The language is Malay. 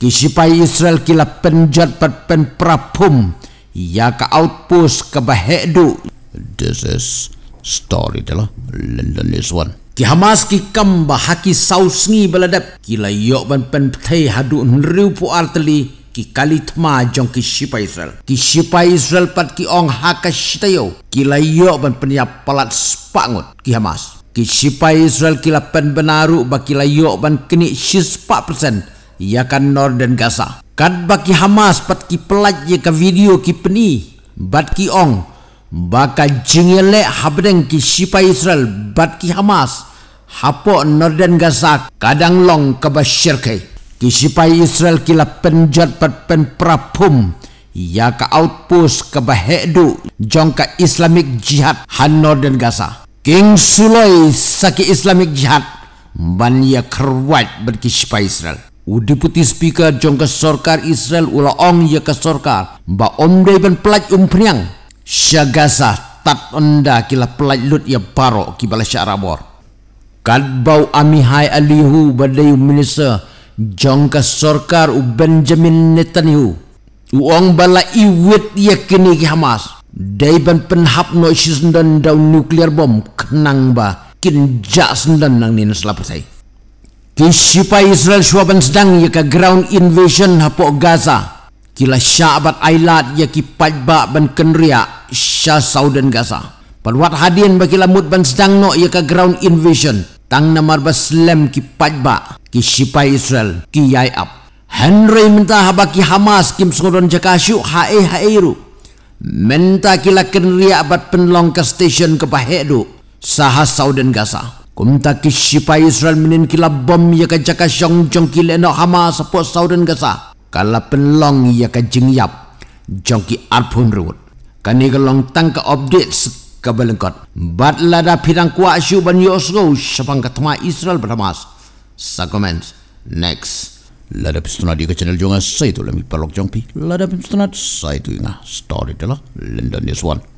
kisipai Israel kila penjat pat pen prapum ya ka outpost ke bahedu this is story dalam London is one ki Hamas ki kamba haki sausngi beladap kila yok ban pen thai hadu nriu pu arteli ki kali jong ki sipa Israel ki sipa Israel pat ki ong haka shitayo ki layo ban penya palat spangut ki Hamas ki sipa Israel kila lapen benaru ba ki layo ban kini 4% ia ya kan nor dan gasa kad baki hamas pat ki pelaj je ka video ki peni bat ki ong baka jingele habdeng ki sipa israel bat ki hamas hapo nor dan gasa kadang long ke bashir ke ki sipa israel ki la penjat pat pen prapum ia ya ka outpost ke bahedu jong ka Islamik jihad han nor Gaza. gasa king suloi saki Islamik jihad ban ia ya kerwat berkisipa israel U Deputy Speaker Jong ke Sorkar Israel ula ong ya ke Sorkar ba omde ben pelaj um priang syagasa tat onda kila pelaj lut ya paro kibala syarabor kad bau amihai alihu badai um minister Jong ke Sorkar u Benjamin Netanyahu u ong bala iwit ya kini ki Hamas dai ben penhap no shizndan daun nuklear bom kenang ba kin jasndan nang nin selapasai di sipa Israel syuaban sedang yaka ground invasion hapo Gaza. Kila syabat ailat ia ki pajba ban kenria sya Saudan Gaza. Perwat hadian bakila mut ban sedang no yaka ground invasion. Tang namar baslem ki pajba ki sipa Israel ki yai up. Henry minta habaki Hamas kim sodon jakasyu hae haeru. Minta kila kenria abad penlong ke station ke pahedu. Saha Saudan Gaza kum taki sipa Israel menin kila bom ya ka jaka syong jong kile no hama sapo saudan gasa kala penlong ya ka jing yap jong ki arphun ruut kani galong tang ka update ka belengkot bat lada pirang kuak syu ban yosro sapang ka Israel beramas sa comments next lada pistona di ka channel jong sa itu lemi palok jong pi lada pistona sa itu nga story dela london is one